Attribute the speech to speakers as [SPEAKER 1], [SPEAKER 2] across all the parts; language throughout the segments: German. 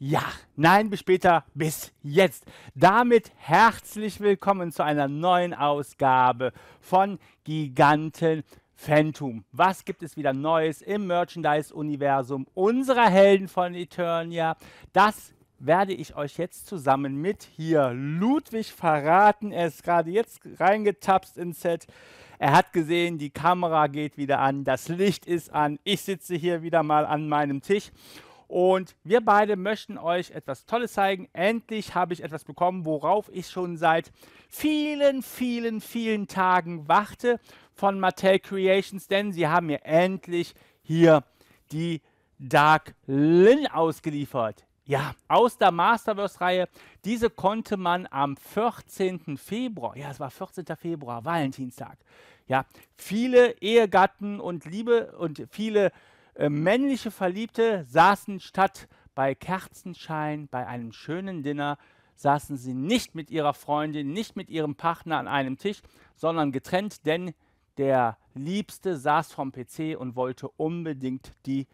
[SPEAKER 1] Ja, nein, bis später, bis jetzt. Damit herzlich willkommen zu einer neuen Ausgabe von Giganten Phantom. Was gibt es wieder Neues im Merchandise-Universum unserer Helden von Eternia? Das werde ich euch jetzt zusammen mit hier Ludwig verraten. Er ist gerade jetzt reingetapst ins Set. Er hat gesehen, die Kamera geht wieder an, das Licht ist an. Ich sitze hier wieder mal an meinem Tisch und wir beide möchten euch etwas Tolles zeigen. Endlich habe ich etwas bekommen, worauf ich schon seit vielen, vielen, vielen Tagen warte von Mattel Creations, denn sie haben mir endlich hier die Dark Lin ausgeliefert. Ja, aus der Masterverse-Reihe. Diese konnte man am 14. Februar, ja, es war 14. Februar, Valentinstag. Ja, viele Ehegatten und Liebe und viele äh, männliche Verliebte saßen statt bei Kerzenschein, bei einem schönen Dinner, saßen sie nicht mit ihrer Freundin, nicht mit ihrem Partner an einem Tisch, sondern getrennt, denn der Liebste saß vom PC und wollte unbedingt die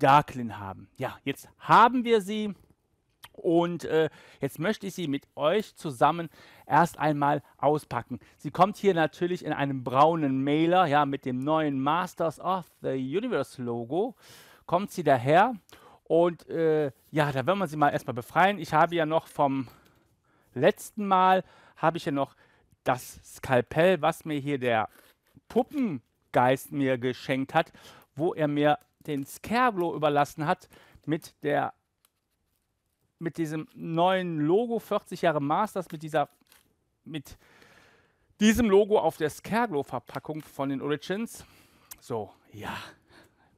[SPEAKER 1] Darklin haben. Ja, jetzt haben wir sie. Und äh, jetzt möchte ich sie mit euch zusammen erst einmal auspacken. Sie kommt hier natürlich in einem braunen Mailer, ja, mit dem neuen Masters of the Universe Logo, kommt sie daher. Und äh, ja, da werden wir sie mal erstmal befreien. Ich habe ja noch vom letzten Mal, habe ich ja noch das Skalpell, was mir hier der Puppengeist mir geschenkt hat, wo er mir den Scareglow überlassen hat mit der mit diesem neuen Logo 40 Jahre Masters, mit dieser, mit diesem Logo auf der Scareglow-Verpackung von den Origins. So, ja,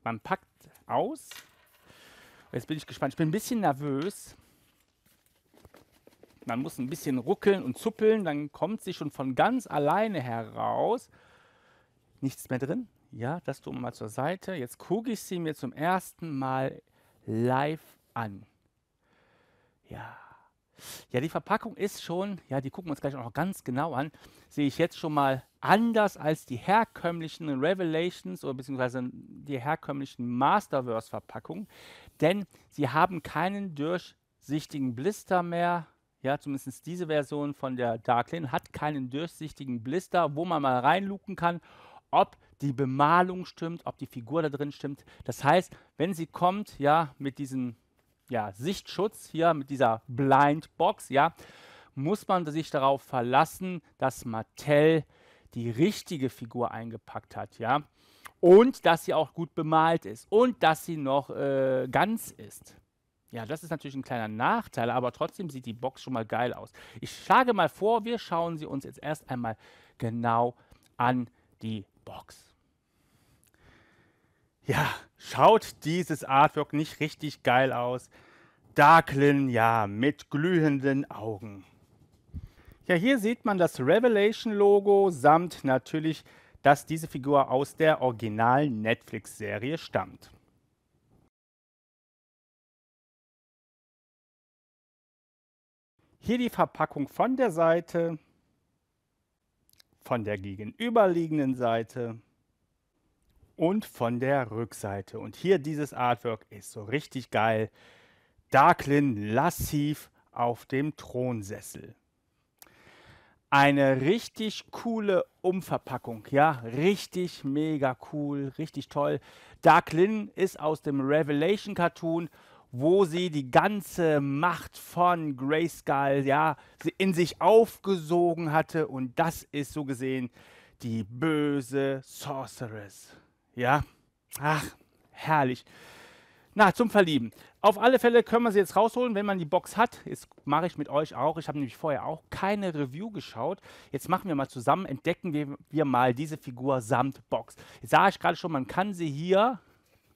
[SPEAKER 1] man packt aus. Jetzt bin ich gespannt. Ich bin ein bisschen nervös. Man muss ein bisschen ruckeln und zuppeln, dann kommt sie schon von ganz alleine heraus. Nichts mehr drin. Ja, das tun wir mal zur Seite. Jetzt gucke ich sie mir zum ersten Mal live an. Ja. Ja, die Verpackung ist schon, ja, die gucken wir uns gleich auch noch ganz genau an, sehe ich jetzt schon mal anders als die herkömmlichen Revelations oder beziehungsweise die herkömmlichen Masterverse-Verpackungen, denn sie haben keinen durchsichtigen Blister mehr. Ja, zumindest diese Version von der Darklin hat keinen durchsichtigen Blister, wo man mal reinluken kann, ob die Bemalung stimmt, ob die Figur da drin stimmt. Das heißt, wenn sie kommt, ja, mit diesen ja, Sichtschutz hier mit dieser Blindbox, ja, muss man sich darauf verlassen, dass Mattel die richtige Figur eingepackt hat, ja. Und dass sie auch gut bemalt ist und dass sie noch äh, ganz ist. Ja, das ist natürlich ein kleiner Nachteil, aber trotzdem sieht die Box schon mal geil aus. Ich schlage mal vor, wir schauen sie uns jetzt erst einmal genau an die Box. Ja, Schaut dieses Artwork nicht richtig geil aus? Darklin, ja, mit glühenden Augen. Ja, hier sieht man das Revelation-Logo samt natürlich, dass diese Figur aus der originalen Netflix-Serie stammt. Hier die Verpackung von der Seite, von der gegenüberliegenden Seite und von der Rückseite. Und hier dieses Artwork ist so richtig geil. Darklin lassiv auf dem Thronsessel. Eine richtig coole Umverpackung, ja, richtig mega cool, richtig toll. Darklin ist aus dem Revelation Cartoon, wo sie die ganze Macht von Grayskull, ja, in sich aufgesogen hatte und das ist so gesehen die böse Sorceress. Ja, ach, herrlich. Na, zum Verlieben. Auf alle Fälle können wir sie jetzt rausholen, wenn man die Box hat. Das mache ich mit euch auch. Ich habe nämlich vorher auch keine Review geschaut. Jetzt machen wir mal zusammen, entdecken wir, wir mal diese Figur samt Box. Jetzt sah ich gerade schon, man kann sie hier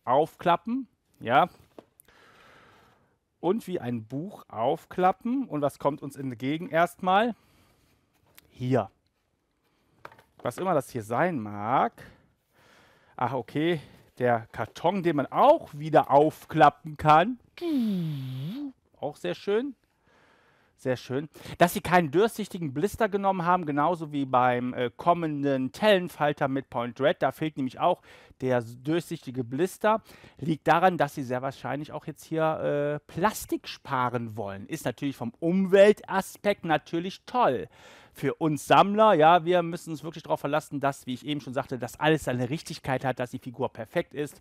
[SPEAKER 1] aufklappen. Ja. Und wie ein Buch aufklappen. Und was kommt uns entgegen erstmal? Hier. Was immer das hier sein mag ach okay, der Karton, den man auch wieder aufklappen kann. Mhm. Auch sehr schön. Sehr schön. Dass sie keinen durchsichtigen Blister genommen haben, genauso wie beim äh, kommenden Tellenfalter mit Point Red. Da fehlt nämlich auch der durchsichtige Blister. Liegt daran, dass sie sehr wahrscheinlich auch jetzt hier äh, Plastik sparen wollen. Ist natürlich vom Umweltaspekt natürlich toll für uns Sammler, ja, wir müssen uns wirklich darauf verlassen, dass, wie ich eben schon sagte, dass alles seine Richtigkeit hat, dass die Figur perfekt ist,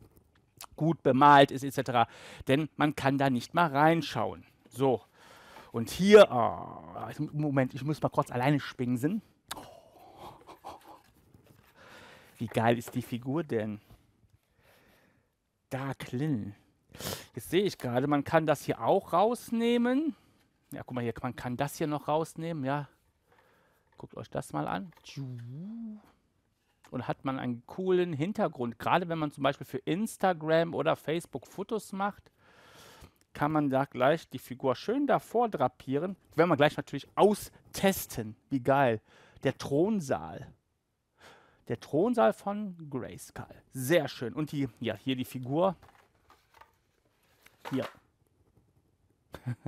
[SPEAKER 1] gut bemalt ist, etc. Denn man kann da nicht mal reinschauen. So. Und hier, oh, Moment, ich muss mal kurz alleine spingsen. Wie geil ist die Figur denn? Dark Lynn. Jetzt sehe ich gerade, man kann das hier auch rausnehmen. Ja, guck mal hier, man kann das hier noch rausnehmen, ja. Guckt euch das mal an. Und hat man einen coolen Hintergrund. Gerade wenn man zum Beispiel für Instagram oder Facebook Fotos macht, kann man da gleich die Figur schön davor drapieren. Werden wir gleich natürlich austesten. Wie geil. Der Thronsaal. Der Thronsaal von Grayskull. Sehr schön. Und die, ja, hier die Figur. Hier.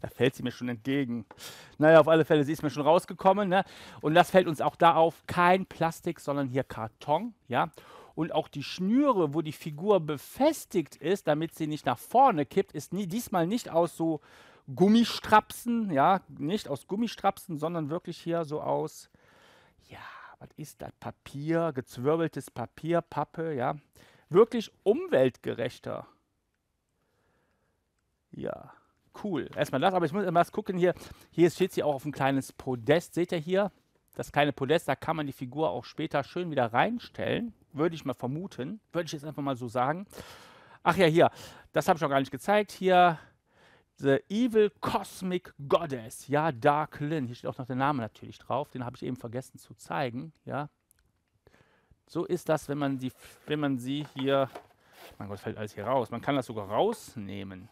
[SPEAKER 1] Da fällt sie mir schon entgegen. Naja, auf alle Fälle, sie ist mir schon rausgekommen. Ne? Und das fällt uns auch da auf. Kein Plastik, sondern hier Karton. Ja? Und auch die Schnüre, wo die Figur befestigt ist, damit sie nicht nach vorne kippt, ist nie, diesmal nicht aus so Gummistrapsen. Ja, nicht aus Gummistrapsen, sondern wirklich hier so aus. Ja, was ist das? Papier, gezwirbeltes Papier, Pappe. Ja, wirklich umweltgerechter. Ja cool. Erstmal das, aber ich muss erst gucken hier. Hier steht sie auch auf ein kleines Podest. Seht ihr hier? Das kleine Podest, da kann man die Figur auch später schön wieder reinstellen. Würde ich mal vermuten. Würde ich jetzt einfach mal so sagen. Ach ja, hier. Das habe ich noch gar nicht gezeigt. Hier The Evil Cosmic Goddess. Ja, Dark Lynn. Hier steht auch noch der Name natürlich drauf. Den habe ich eben vergessen zu zeigen. Ja. So ist das, wenn man, die, wenn man sie hier... Mein Gott, fällt alles hier raus. Man kann das sogar rausnehmen.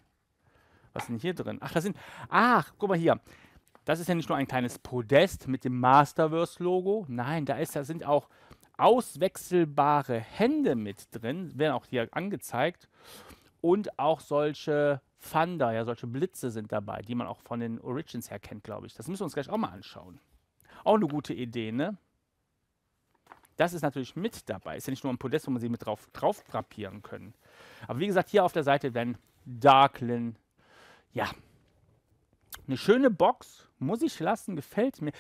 [SPEAKER 1] Was sind hier drin? Ach, das sind. Ach, guck mal hier. Das ist ja nicht nur ein kleines Podest mit dem Masterverse-Logo. Nein, da, ist, da sind auch auswechselbare Hände mit drin, werden auch hier angezeigt. Und auch solche Thunder, ja, solche Blitze sind dabei, die man auch von den Origins her kennt, glaube ich. Das müssen wir uns gleich auch mal anschauen. Auch eine gute Idee, ne? Das ist natürlich mit dabei. Ist ja nicht nur ein Podest, wo man sie mit drauf, drauf drapieren können. Aber wie gesagt, hier auf der Seite werden Darklin ja, eine schöne Box, muss ich lassen, gefällt mir.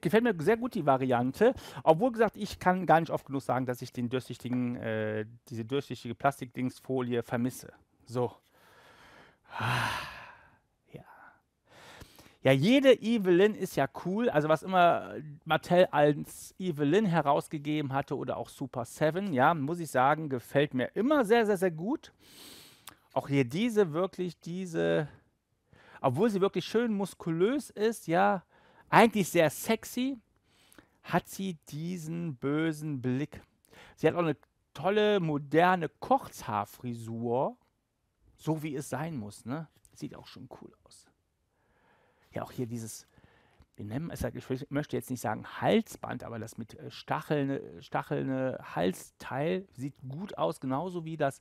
[SPEAKER 1] Gefällt mir sehr gut die Variante. Obwohl gesagt, ich kann gar nicht oft genug sagen, dass ich den durchsichtigen, äh, diese durchsichtige Plastikdingsfolie vermisse. So. Ah, ja. Ja, jede Evelyn ist ja cool. Also was immer Mattel als Evelyn herausgegeben hatte oder auch Super 7, ja, muss ich sagen, gefällt mir immer sehr, sehr, sehr gut. Auch hier diese, wirklich diese obwohl sie wirklich schön muskulös ist, ja, eigentlich sehr sexy, hat sie diesen bösen Blick. Sie hat auch eine tolle, moderne Kurzhaarfrisur, so wie es sein muss. Ne? Sieht auch schon cool aus. Ja, auch hier dieses, wir nennen es, halt, ich möchte jetzt nicht sagen Halsband, aber das mit äh, stachelne, stachelne Halsteil sieht gut aus, genauso wie das,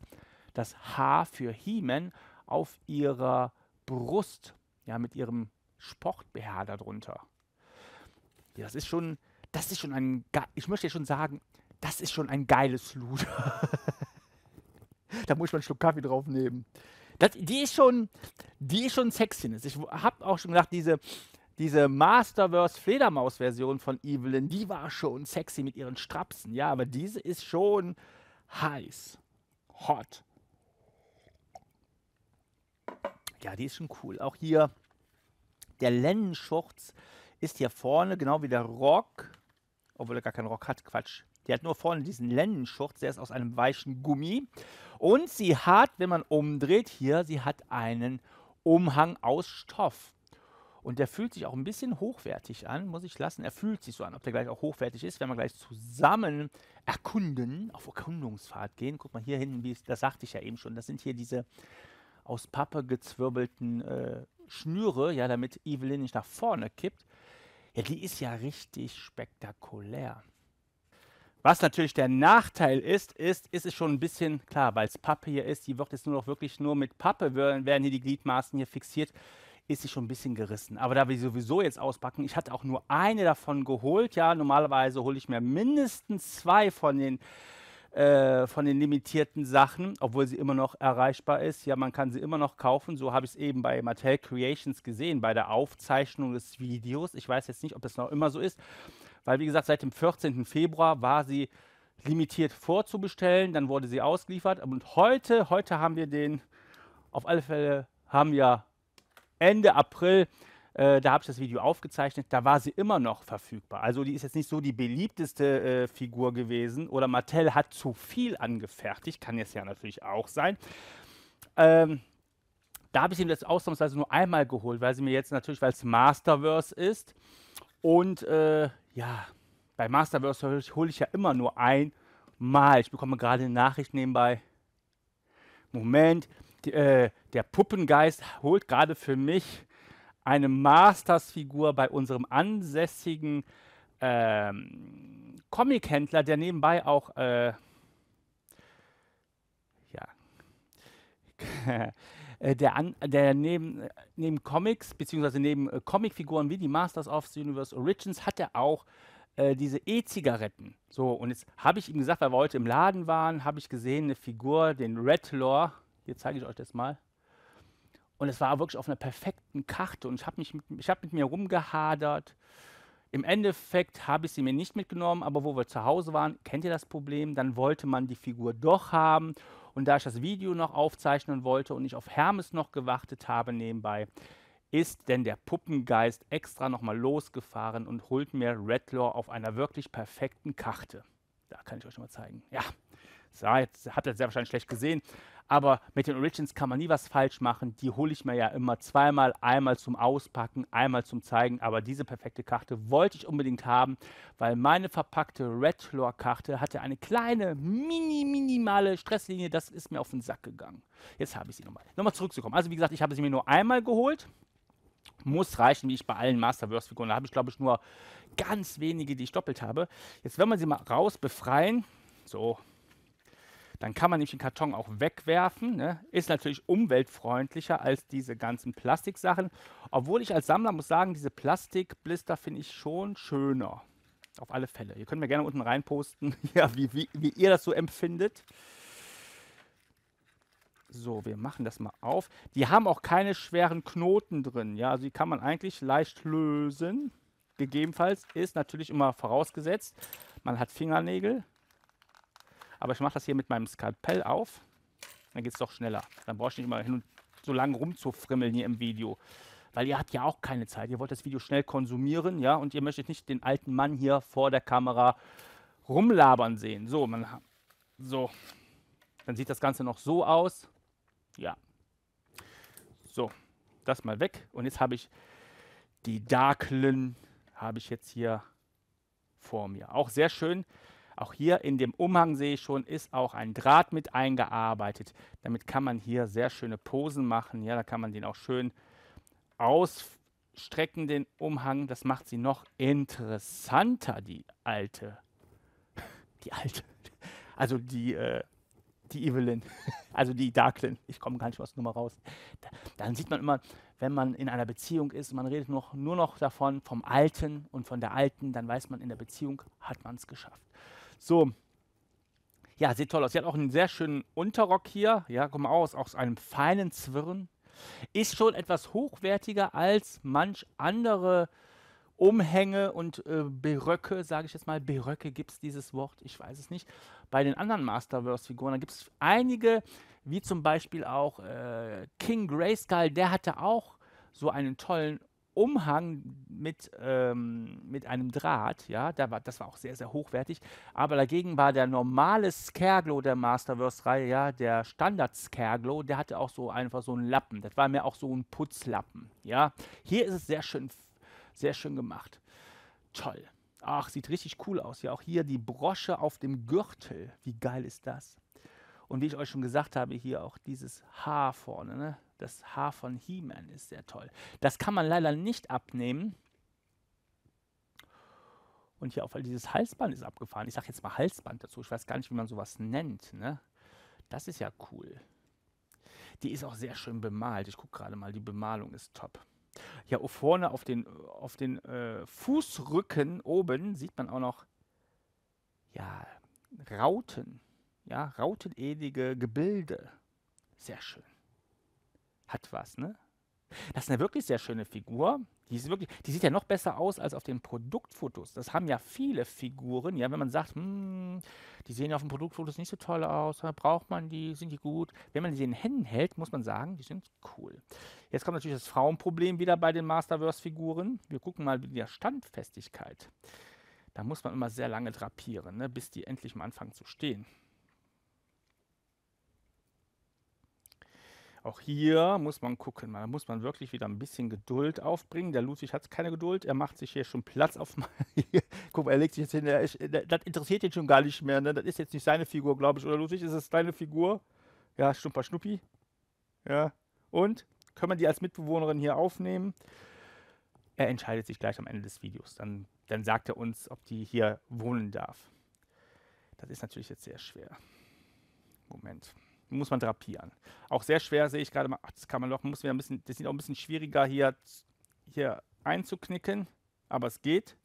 [SPEAKER 1] das Haar für He-Man auf ihrer Brust, ja, mit ihrem Sport-BH darunter. Ja, das ist schon, das ist schon ein, ich möchte schon sagen, das ist schon ein geiles Luder. da muss ich mal einen Schluck Kaffee drauf nehmen. Das, die ist schon, die ist schon sexy. Ich habe auch schon gesagt, diese, diese Masterverse Fledermaus-Version von Evelyn, die war schon sexy mit ihren Strapsen. Ja, aber diese ist schon heiß. Hot. Ja, die ist schon cool. Auch hier der Lennenschurz ist hier vorne, genau wie der Rock. Obwohl er gar keinen Rock hat, Quatsch. Der hat nur vorne diesen Lennenschurz, der ist aus einem weichen Gummi. Und sie hat, wenn man umdreht, hier, sie hat einen Umhang aus Stoff. Und der fühlt sich auch ein bisschen hochwertig an, muss ich lassen. Er fühlt sich so an. Ob der gleich auch hochwertig ist, wenn wir gleich zusammen erkunden, auf Erkundungsfahrt gehen. Guck mal hier hinten, wie das sagte ich ja eben schon. Das sind hier diese aus Pappe gezwirbelten äh, Schnüre, ja, damit Evelyn nicht nach vorne kippt, ja, die ist ja richtig spektakulär. Was natürlich der Nachteil ist, ist, ist es schon ein bisschen, klar, weil es Pappe hier ist, die wird jetzt nur noch wirklich nur mit Pappe, werden hier die Gliedmaßen hier fixiert, ist sie schon ein bisschen gerissen. Aber da wir sowieso jetzt auspacken, ich hatte auch nur eine davon geholt, ja, normalerweise hole ich mir mindestens zwei von den äh, von den limitierten Sachen, obwohl sie immer noch erreichbar ist. Ja, man kann sie immer noch kaufen. So habe ich es eben bei Mattel Creations gesehen, bei der Aufzeichnung des Videos. Ich weiß jetzt nicht, ob das noch immer so ist, weil wie gesagt, seit dem 14. Februar war sie limitiert vorzubestellen, dann wurde sie ausgeliefert und heute, heute haben wir den, auf alle Fälle haben wir Ende April äh, da habe ich das Video aufgezeichnet, da war sie immer noch verfügbar. Also die ist jetzt nicht so die beliebteste äh, Figur gewesen oder Mattel hat zu viel angefertigt, kann jetzt ja natürlich auch sein. Ähm, da habe ich ihm jetzt ausnahmsweise nur einmal geholt, weil sie mir jetzt natürlich, weil es Masterverse ist und äh, ja, bei Masterverse hole ich, hol ich ja immer nur einmal. Ich bekomme gerade eine Nachricht nebenbei. Moment, die, äh, der Puppengeist holt gerade für mich eine Mastersfigur bei unserem ansässigen ähm, Comic-Händler, der nebenbei auch äh, ja, äh, der, an, der neben, neben Comics beziehungsweise neben äh, Comicfiguren wie die Masters of the Universe Origins hat er auch äh, diese E-Zigaretten. So, und jetzt habe ich ihm gesagt, weil wir heute im Laden waren, habe ich gesehen, eine Figur, den Red Lore, hier zeige ich euch das mal. Und es war wirklich auf einer perfekten Karte. Und ich habe hab mit mir rumgehadert. Im Endeffekt habe ich sie mir nicht mitgenommen, aber wo wir zu Hause waren, kennt ihr das Problem, dann wollte man die Figur doch haben. Und da ich das Video noch aufzeichnen wollte und ich auf Hermes noch gewartet habe nebenbei, ist denn der Puppengeist extra nochmal losgefahren und holt mir Redlaw auf einer wirklich perfekten Karte. Da kann ich euch mal zeigen. Ja, Jetzt hat er sehr wahrscheinlich schlecht gesehen. Aber mit den Origins kann man nie was falsch machen. Die hole ich mir ja immer zweimal. Einmal zum Auspacken, einmal zum Zeigen. Aber diese perfekte Karte wollte ich unbedingt haben, weil meine verpackte redlore Karte hatte eine kleine, mini, minimale Stresslinie. Das ist mir auf den Sack gegangen. Jetzt habe ich sie nochmal. Nochmal zurückzukommen. Also, wie gesagt, ich habe sie mir nur einmal geholt. Muss reichen, wie ich bei allen Masterverse-Figuren. Da habe ich, glaube ich, nur ganz wenige, die ich doppelt habe. Jetzt, werden wir sie mal raus befreien, so, dann kann man nämlich den Karton auch wegwerfen. Ne? Ist natürlich umweltfreundlicher als diese ganzen Plastiksachen. Obwohl ich als Sammler muss sagen, diese Plastikblister finde ich schon schöner. Auf alle Fälle. Ihr könnt mir gerne unten reinposten, ja, wie, wie, wie ihr das so empfindet. So, wir machen das mal auf. Die haben auch keine schweren Knoten drin. Ja, also die kann man eigentlich leicht lösen. Gegebenenfalls ist natürlich immer vorausgesetzt, man hat Fingernägel. Aber ich mache das hier mit meinem Skalpell auf. Dann geht es doch schneller. Dann brauche ich nicht immer hin und so lange rumzufrimmeln hier im Video. Weil ihr habt ja auch keine Zeit. Ihr wollt das Video schnell konsumieren, ja, und ihr möchtet nicht den alten Mann hier vor der Kamera rumlabern sehen. So, man, so. Dann sieht das Ganze noch so aus. Ja. So, das mal weg. Und jetzt habe ich die Darklin, habe ich jetzt hier vor mir. Auch sehr schön. Auch hier in dem Umhang sehe ich schon, ist auch ein Draht mit eingearbeitet. Damit kann man hier sehr schöne Posen machen. Ja, da kann man den auch schön ausstrecken, den Umhang. Das macht sie noch interessanter, die alte. Die alte. Also die, äh, die Evelyn. Also die Darklin. Ich komme gar nicht aus der Nummer raus. Da, dann sieht man immer, wenn man in einer Beziehung ist, man redet noch, nur noch davon, vom Alten und von der Alten, dann weiß man, in der Beziehung hat man es geschafft. So. Ja, sieht toll aus. Sie hat auch einen sehr schönen Unterrock hier. Ja, guck mal aus, aus einem feinen Zwirn. Ist schon etwas hochwertiger als manch andere Umhänge und äh, Beröcke, sage ich jetzt mal. Beröcke gibt es dieses Wort, ich weiß es nicht. Bei den anderen Masterverse-Figuren, da gibt es einige, wie zum Beispiel auch äh, King Grayskull, der hatte auch so einen tollen Umhang mit, ähm, mit einem Draht, ja, da war, das war auch sehr, sehr hochwertig. Aber dagegen war der normale Scareglow der Masterverse-Reihe, ja, der Standard-Scareglow, der hatte auch so einfach so einen Lappen. Das war mir auch so ein Putzlappen, ja. Hier ist es sehr schön, sehr schön gemacht. Toll. Ach, sieht richtig cool aus. Ja, auch hier die Brosche auf dem Gürtel. Wie geil ist das? Und wie ich euch schon gesagt habe, hier auch dieses Haar vorne, ne? Das Haar von He-Man ist sehr toll. Das kann man leider nicht abnehmen. Und hier auch, weil dieses Halsband ist abgefahren. Ich sage jetzt mal Halsband dazu. Ich weiß gar nicht, wie man sowas nennt. Ne? Das ist ja cool. Die ist auch sehr schön bemalt. Ich gucke gerade mal, die Bemalung ist top. Ja, oh, vorne auf den, auf den äh, Fußrücken oben sieht man auch noch ja, Rauten. Ja, rautenähnliche Gebilde. Sehr schön hat was, ne? Das ist eine wirklich sehr schöne Figur. Die, ist wirklich, die sieht ja noch besser aus als auf den Produktfotos. Das haben ja viele Figuren. Ja, wenn man sagt, hm, die sehen auf den Produktfotos nicht so toll aus, braucht man die, sind die gut. Wenn man sie in den Händen hält, muss man sagen, die sind cool. Jetzt kommt natürlich das Frauenproblem wieder bei den Masterverse-Figuren. Wir gucken mal wieder Standfestigkeit. Da muss man immer sehr lange drapieren, ne, bis die endlich mal anfangen zu stehen. Auch hier muss man gucken, da muss man wirklich wieder ein bisschen Geduld aufbringen. Der Ludwig hat keine Geduld, er macht sich hier schon Platz auf. Guck mal, er legt sich jetzt hin, er, ich, das interessiert ihn schon gar nicht mehr. Ne? Das ist jetzt nicht seine Figur, glaube ich, oder Ludwig? Ist das deine Figur? Ja, Stumper Schnuppi. Ja. Und? Können wir die als Mitbewohnerin hier aufnehmen? Er entscheidet sich gleich am Ende des Videos. Dann, dann sagt er uns, ob die hier wohnen darf. Das ist natürlich jetzt sehr schwer. Moment muss man drapieren. Auch sehr schwer sehe ich gerade mal, ach, das kann man doch, muss ein bisschen, das sieht auch ein bisschen schwieriger hier, hier einzuknicken, aber es geht.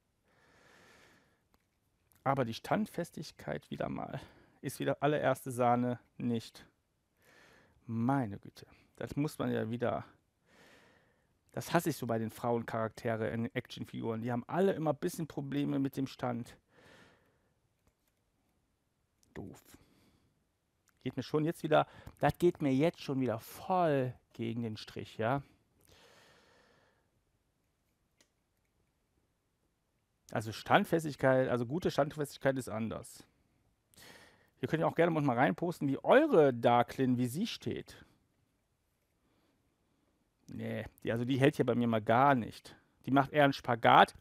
[SPEAKER 1] Aber die Standfestigkeit wieder mal ist wieder allererste Sahne nicht. Meine Güte, das muss man ja wieder. Das hasse ich so bei den Frauencharaktere in Actionfiguren. Die haben alle immer ein bisschen Probleme mit dem Stand. Doof geht mir schon jetzt wieder, das geht mir jetzt schon wieder voll gegen den Strich, ja. Also Standfestigkeit, also gute Standfestigkeit ist anders. Ihr könnt ja auch gerne mal reinposten, wie eure Darklin, wie sie steht. Nee, die, also die hält hier bei mir mal gar nicht. Die macht eher einen Spagat,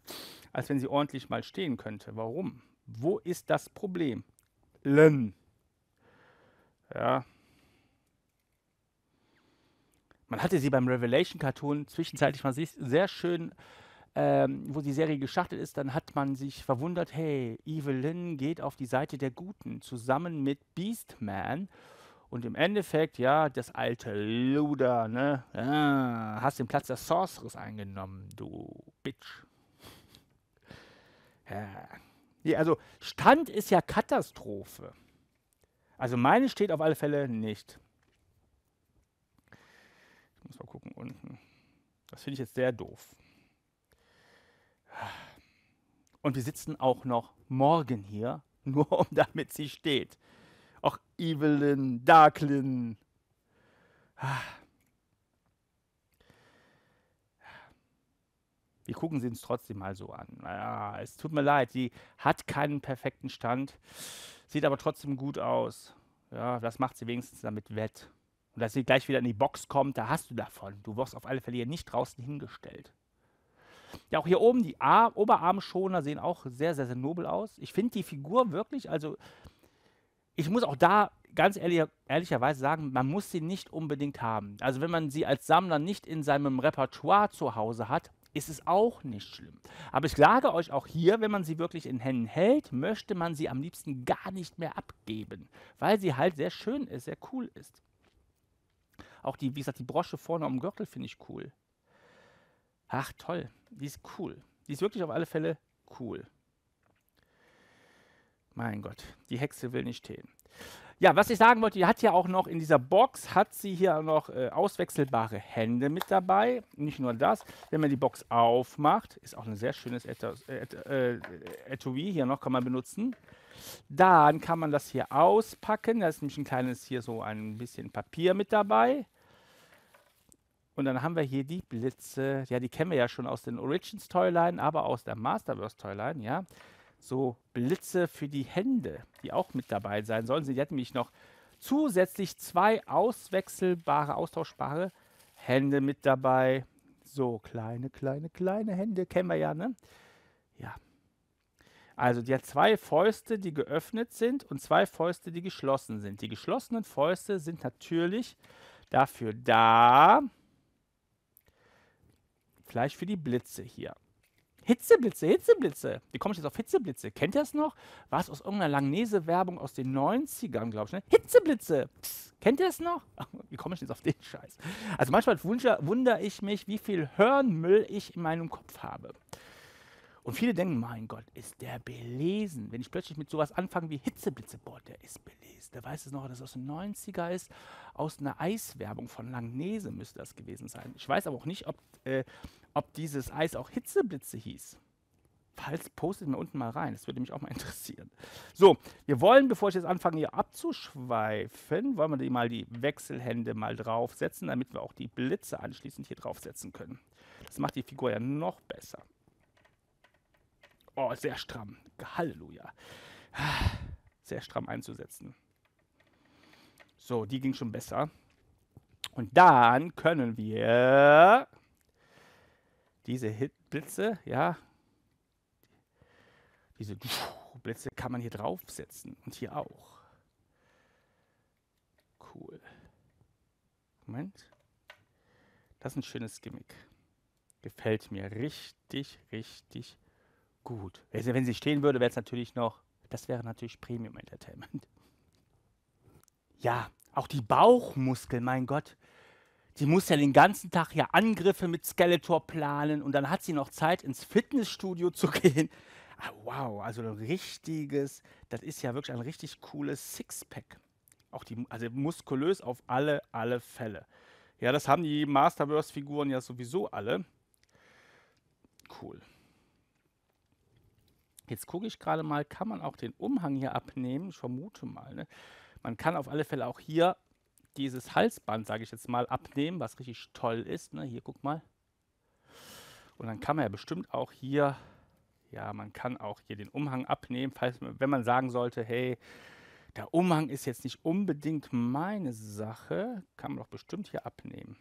[SPEAKER 1] als wenn sie ordentlich mal stehen könnte. Warum? Wo ist das Problem? Lenn. Ja. Man hatte sie beim Revelation-Cartoon zwischenzeitlich mal sehr schön, ähm, wo die Serie geschachtelt ist, dann hat man sich verwundert, hey, Evelyn geht auf die Seite der Guten zusammen mit Beastman. Und im Endeffekt, ja, das alte Luder, ne? Ah, hast den Platz der Sorceress eingenommen, du Bitch. Ja. Nee, also Stand ist ja Katastrophe. Also meine steht auf alle Fälle nicht. Ich muss mal gucken unten. Das finde ich jetzt sehr doof. Und wir sitzen auch noch morgen hier, nur um damit sie steht. Auch Evelyn, Darklin. Wir gucken sie uns trotzdem mal so an. Ja, es tut mir leid, sie hat keinen perfekten Stand. Sieht aber trotzdem gut aus. Ja, das macht sie wenigstens damit wett. Und dass sie gleich wieder in die Box kommt, da hast du davon. Du wirst auf alle Fälle hier nicht draußen hingestellt. Ja, auch hier oben, die Ar Oberarmschoner sehen auch sehr, sehr, sehr nobel aus. Ich finde die Figur wirklich, also ich muss auch da ganz ehrlich, ehrlicherweise sagen, man muss sie nicht unbedingt haben. Also wenn man sie als Sammler nicht in seinem Repertoire zu Hause hat, ist es auch nicht schlimm. Aber ich sage euch auch hier, wenn man sie wirklich in Händen hält, möchte man sie am liebsten gar nicht mehr abgeben, weil sie halt sehr schön ist, sehr cool ist. Auch die, wie gesagt, die Brosche vorne am Gürtel finde ich cool. Ach toll, die ist cool. Die ist wirklich auf alle Fälle cool. Mein Gott, die Hexe will nicht stehen. Ja, was ich sagen wollte, die hat ja auch noch in dieser Box, hat sie hier noch äh, auswechselbare Hände mit dabei. Nicht nur das, wenn man die Box aufmacht, ist auch ein sehr schönes Etos, äh, äh, Etui hier noch, kann man benutzen. Dann kann man das hier auspacken, da ist nämlich ein kleines hier so ein bisschen Papier mit dabei. Und dann haben wir hier die Blitze, ja, die kennen wir ja schon aus den Origins Toyline, aber aus der Masterverse Toyline, ja so Blitze für die Hände, die auch mit dabei sein sollen. Sie hat nämlich noch zusätzlich zwei auswechselbare, austauschbare Hände mit dabei. So kleine, kleine, kleine Hände kennen wir ja, ne? Ja. Also die hat zwei Fäuste, die geöffnet sind und zwei Fäuste, die geschlossen sind. Die geschlossenen Fäuste sind natürlich dafür da, vielleicht für die Blitze hier. Hitzeblitze, Hitzeblitze. Wie komme ich jetzt auf Hitzeblitze? Kennt ihr das noch? War es aus irgendeiner Langnese-Werbung aus den 90ern, glaube ich. Ne? Hitzeblitze. Psst, kennt ihr das noch? Wie komme ich jetzt auf den Scheiß? Also manchmal wundere ich mich, wie viel Hörnmüll ich in meinem Kopf habe. Und viele denken, mein Gott, ist der belesen. Wenn ich plötzlich mit sowas anfange wie Hitzeblitze, boah, der ist belesen. Der weiß es noch, dass es aus den 90er ist. Aus einer Eiswerbung von Langnese müsste das gewesen sein. Ich weiß aber auch nicht, ob äh, ob dieses Eis auch Hitzeblitze hieß. Falls, postet mir unten mal rein. Das würde mich auch mal interessieren. So, wir wollen, bevor ich jetzt anfange, hier abzuschweifen, wollen wir die mal die Wechselhände mal draufsetzen, damit wir auch die Blitze anschließend hier draufsetzen können. Das macht die Figur ja noch besser. Oh, sehr stramm. Halleluja. Sehr stramm einzusetzen. So, die ging schon besser. Und dann können wir diese Hit Blitze, ja, diese Blitze kann man hier draufsetzen und hier auch. Cool. Moment. Das ist ein schönes Gimmick. Gefällt mir richtig, richtig gut. Also wenn sie stehen würde, wäre es natürlich noch, das wäre natürlich Premium Entertainment. Ja, auch die Bauchmuskeln, mein Gott. Sie muss ja den ganzen Tag hier Angriffe mit Skeletor planen und dann hat sie noch Zeit, ins Fitnessstudio zu gehen. Ah, wow, also ein richtiges, das ist ja wirklich ein richtig cooles Sixpack. Auch die, also muskulös auf alle, alle Fälle. Ja, das haben die Masterverse-Figuren ja sowieso alle. Cool. Jetzt gucke ich gerade mal, kann man auch den Umhang hier abnehmen? Ich vermute mal. Ne? Man kann auf alle Fälle auch hier dieses Halsband, sage ich jetzt mal, abnehmen, was richtig toll ist. Ne? Hier, guck mal. Und dann kann man ja bestimmt auch hier, ja, man kann auch hier den Umhang abnehmen, falls, wenn man sagen sollte, hey, der Umhang ist jetzt nicht unbedingt meine Sache, kann man doch bestimmt hier abnehmen.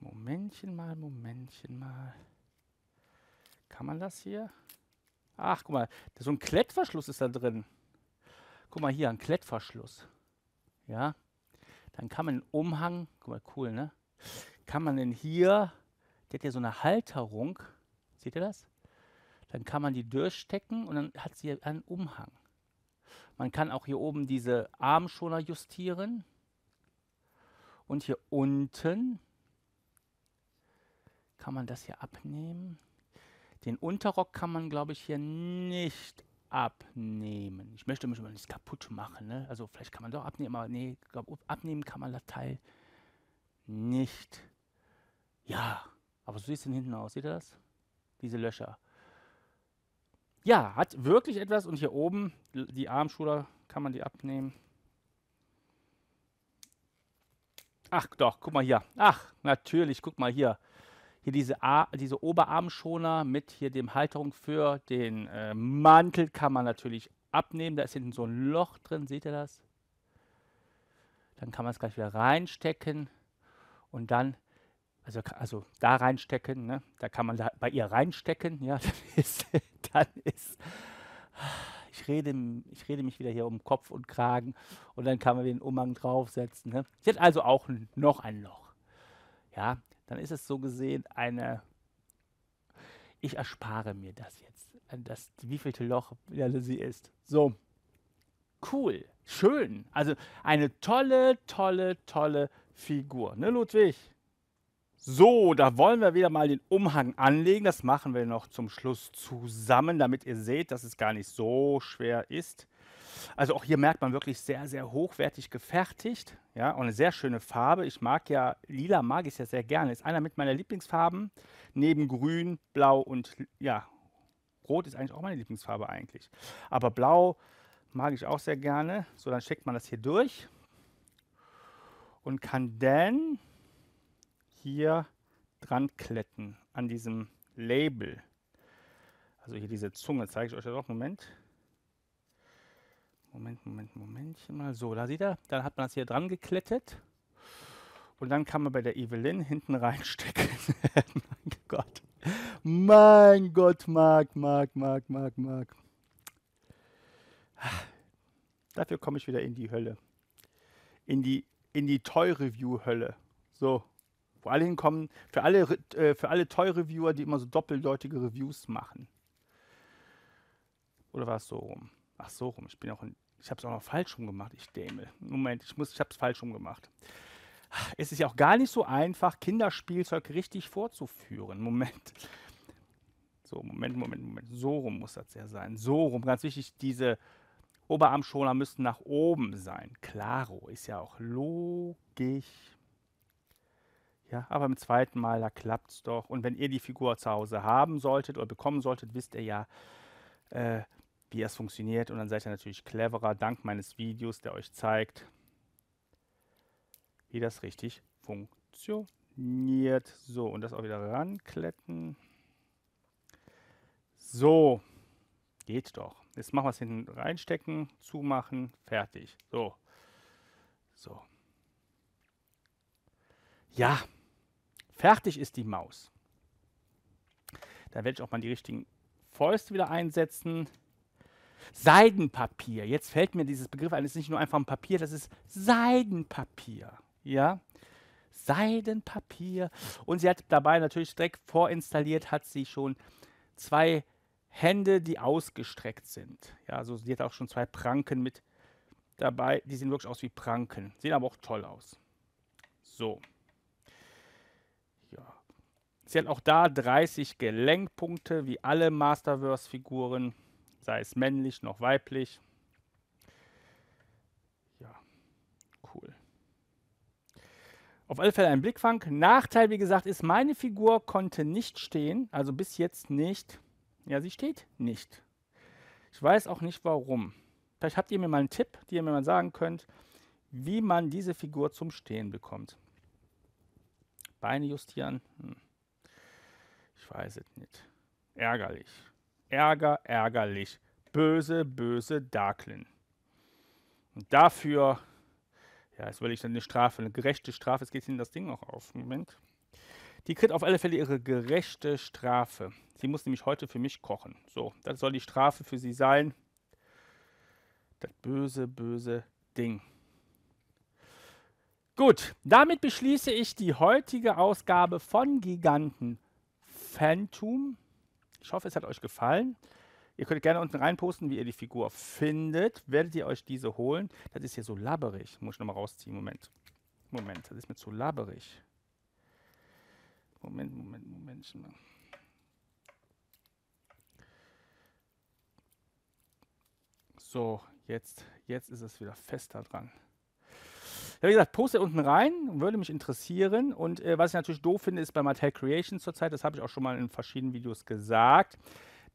[SPEAKER 1] Momentchen mal, Momentchen mal. Kann man das hier? Ach, guck mal, so ein Klettverschluss ist da drin. Guck mal hier, ein Klettverschluss ja, dann kann man den Umhang, guck mal, cool, ne? Kann man denn hier, der hat ja so eine Halterung, seht ihr das? Dann kann man die durchstecken und dann hat sie einen Umhang. Man kann auch hier oben diese Armschoner justieren. Und hier unten kann man das hier abnehmen. Den Unterrock kann man, glaube ich, hier nicht abnehmen. Ich möchte mich mal nicht kaputt machen. Ne? Also vielleicht kann man doch abnehmen, aber nee, glaub, abnehmen kann man Latein nicht. Ja, aber so sieht es denn hinten aus. Seht ihr das? Diese Löcher. Ja, hat wirklich etwas. Und hier oben, die Armschuhe, kann man die abnehmen. Ach doch, guck mal hier. Ach, natürlich, guck mal hier hier diese, diese Oberarmschoner mit hier dem Halterung für den äh, Mantel kann man natürlich abnehmen. Da ist hinten so ein Loch drin, seht ihr das? Dann kann man es gleich wieder reinstecken und dann, also, also da reinstecken, ne? da kann man da bei ihr reinstecken. Ja, dann ist, dann ist ich rede, ich rede mich wieder hier um Kopf und Kragen und dann kann man den Umhang draufsetzen. Ne? Sie hat also auch noch ein Loch. Ja, dann ist es so gesehen eine, ich erspare mir das jetzt, das, wie viel Loch sie ist. So, cool, schön. Also eine tolle, tolle, tolle Figur, ne Ludwig? So, da wollen wir wieder mal den Umhang anlegen. Das machen wir noch zum Schluss zusammen, damit ihr seht, dass es gar nicht so schwer ist. Also auch hier merkt man wirklich sehr, sehr hochwertig gefertigt. Ja, und eine sehr schöne Farbe. Ich mag ja, lila mag ich ja sehr gerne. Ist einer mit meiner Lieblingsfarben. Neben grün, blau und ja, rot ist eigentlich auch meine Lieblingsfarbe eigentlich. Aber blau mag ich auch sehr gerne. So, dann steckt man das hier durch und kann dann hier dran kletten an diesem Label. Also hier diese Zunge zeige ich euch ja doch. Moment. Moment, Moment, Momentchen mal. So, da sieht er, dann hat man das hier dran geklettet. Und dann kann man bei der Evelyn hinten reinstecken. mein Gott. Mein Gott, Marc, Marc, Marc, Marc, Marc. Dafür komme ich wieder in die Hölle. In die, in die Toy-Review-Hölle. So, wo alle hinkommen, für alle, äh, für alle Toy-Reviewer, die immer so doppeldeutige Reviews machen. Oder war es so rum? Ach so rum. Ich bin auch in, ich habe es auch noch falsch rumgemacht, Ich dämel. Moment, ich muss, ich habe es falsch rumgemacht. Es ist ja auch gar nicht so einfach, Kinderspielzeug richtig vorzuführen. Moment. So, Moment, Moment, Moment. So rum muss das ja sein. So rum. Ganz wichtig, diese Oberarmschoner müssen nach oben sein. Klaro, ist ja auch logisch. Ja, aber im zweiten Mal, da klappt es doch. Und wenn ihr die Figur zu Hause haben solltet oder bekommen solltet, wisst ihr ja, äh, wie das funktioniert. Und dann seid ihr natürlich cleverer, dank meines Videos, der euch zeigt, wie das richtig funktioniert. So, und das auch wieder rankletten. So, geht doch. Jetzt machen wir es hinten reinstecken, zumachen, fertig. So, so. Ja, fertig ist die Maus. Da werde ich auch mal die richtigen Fäuste wieder einsetzen. Seidenpapier. Jetzt fällt mir dieses Begriff ein, es ist nicht nur einfach ein Papier, das ist Seidenpapier. Ja? Seidenpapier. Und sie hat dabei natürlich direkt vorinstalliert, hat sie schon zwei Hände, die ausgestreckt sind. Ja, also sie hat auch schon zwei Pranken mit dabei. Die sehen wirklich aus wie Pranken. Sehen aber auch toll aus. So. Ja. Sie hat auch da 30 Gelenkpunkte, wie alle Masterverse-Figuren sei es männlich noch weiblich. Ja, cool. Auf alle Fälle ein Blickfang. Nachteil, wie gesagt, ist, meine Figur konnte nicht stehen, also bis jetzt nicht. Ja, sie steht nicht. Ich weiß auch nicht warum. Vielleicht habt ihr mir mal einen Tipp, den ihr mir mal sagen könnt, wie man diese Figur zum Stehen bekommt. Beine justieren? Hm. Ich weiß es nicht. Ärgerlich. Ärger, ärgerlich. Böse, böse Darklin. Und dafür, ja, jetzt will ich dann eine Strafe, eine gerechte Strafe. Jetzt geht ihnen das Ding noch auf. Moment. Die kriegt auf alle Fälle ihre gerechte Strafe. Sie muss nämlich heute für mich kochen. So, das soll die Strafe für sie sein. Das böse, böse Ding. Gut, damit beschließe ich die heutige Ausgabe von Giganten Phantom. Ich hoffe, es hat euch gefallen. Ihr könnt gerne unten rein posten, wie ihr die Figur findet. Werdet ihr euch diese holen? Das ist hier so labberig. Muss ich nochmal rausziehen. Moment. Moment, das ist mir zu labberig. Moment, Moment, Moment. So, jetzt, jetzt ist es wieder fester dran wie gesagt, poste unten rein, würde mich interessieren. Und äh, was ich natürlich doof finde, ist bei Mattel Creations zurzeit, das habe ich auch schon mal in verschiedenen Videos gesagt,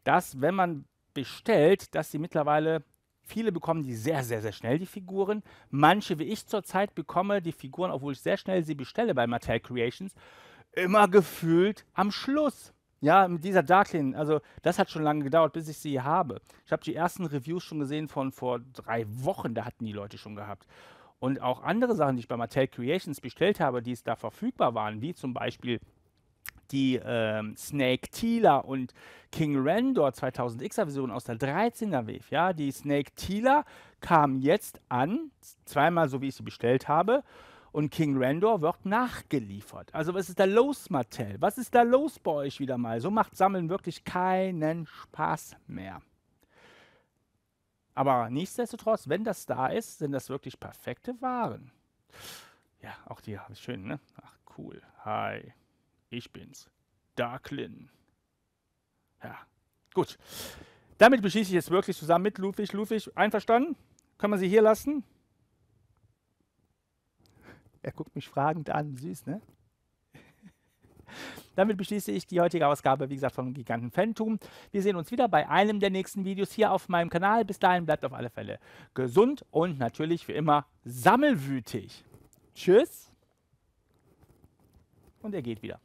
[SPEAKER 1] dass wenn man bestellt, dass sie mittlerweile Viele bekommen die sehr, sehr, sehr schnell, die Figuren. Manche, wie ich zurzeit, bekomme die Figuren, obwohl ich sehr schnell sie bestelle bei Mattel Creations, immer gefühlt am Schluss. Ja, mit dieser Darklin, also das hat schon lange gedauert, bis ich sie habe. Ich habe die ersten Reviews schon gesehen von vor drei Wochen, da hatten die Leute schon gehabt und auch andere Sachen, die ich bei Mattel Creations bestellt habe, die es da verfügbar waren, wie zum Beispiel die ähm, Snake Teela und King Randor 2000Xer Version aus der 13er Wave. Ja, die Snake Teela kam jetzt an, zweimal so wie ich sie bestellt habe. Und King Randor wird nachgeliefert. Also was ist da los, Mattel? Was ist da los bei euch wieder mal? So macht Sammeln wirklich keinen Spaß mehr. Aber nichtsdestotrotz, wenn das da ist, sind das wirklich perfekte Waren. Ja, auch die haben ich schön, ne? Ach, cool. Hi, ich bin's. Darklin. Ja, gut. Damit beschließe ich jetzt wirklich zusammen mit Ludwig. Ludwig, einverstanden? Können wir sie hier lassen? Er guckt mich fragend an. Süß, ne? Damit beschließe ich die heutige Ausgabe, wie gesagt, vom Giganten Phantom. Wir sehen uns wieder bei einem der nächsten Videos hier auf meinem Kanal. Bis dahin bleibt auf alle Fälle gesund und natürlich wie immer sammelwütig. Tschüss. Und er geht wieder.